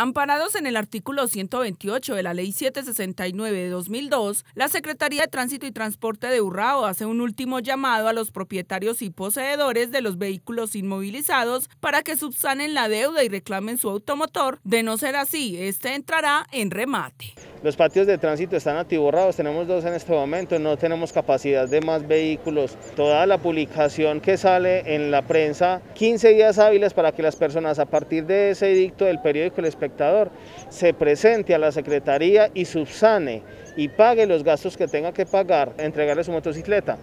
Amparados en el artículo 128 de la Ley 769 de 2002, la Secretaría de Tránsito y Transporte de Urrao hace un último llamado a los propietarios y poseedores de los vehículos inmovilizados para que subsanen la deuda y reclamen su automotor. De no ser así, este entrará en remate. Los patios de tránsito están atiborrados, tenemos dos en este momento, no tenemos capacidad de más vehículos. Toda la publicación que sale en la prensa, 15 días hábiles para que las personas a partir de ese edicto del periódico El Espectador se presente a la Secretaría y subsane y pague los gastos que tenga que pagar, entregarle su motocicleta.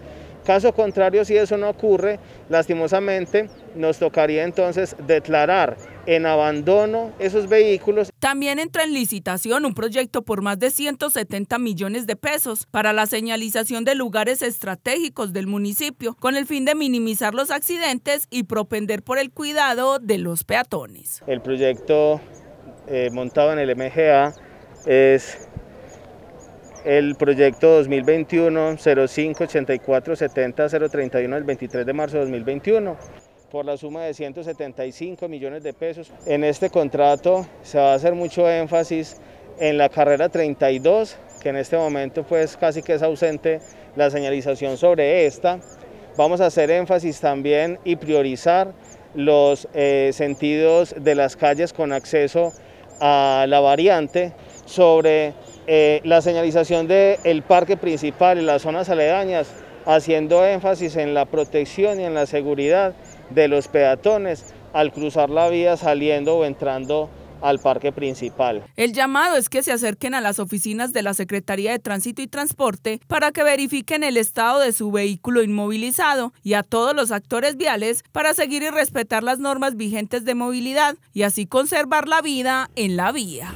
Caso contrario, si eso no ocurre, lastimosamente nos tocaría entonces declarar en abandono esos vehículos. También entra en licitación un proyecto por más de 170 millones de pesos para la señalización de lugares estratégicos del municipio, con el fin de minimizar los accidentes y propender por el cuidado de los peatones. El proyecto eh, montado en el MGA es el proyecto 2021 05 84 70 031 del 23 de marzo de 2021 por la suma de 175 millones de pesos. En este contrato se va a hacer mucho énfasis en la carrera 32, que en este momento pues casi que es ausente la señalización sobre esta. Vamos a hacer énfasis también y priorizar los eh, sentidos de las calles con acceso a la variante sobre eh, la señalización del parque principal y las zonas aledañas, haciendo énfasis en la protección y en la seguridad de los peatones al cruzar la vía saliendo o entrando al parque principal. El llamado es que se acerquen a las oficinas de la Secretaría de Tránsito y Transporte para que verifiquen el estado de su vehículo inmovilizado y a todos los actores viales para seguir y respetar las normas vigentes de movilidad y así conservar la vida en la vía.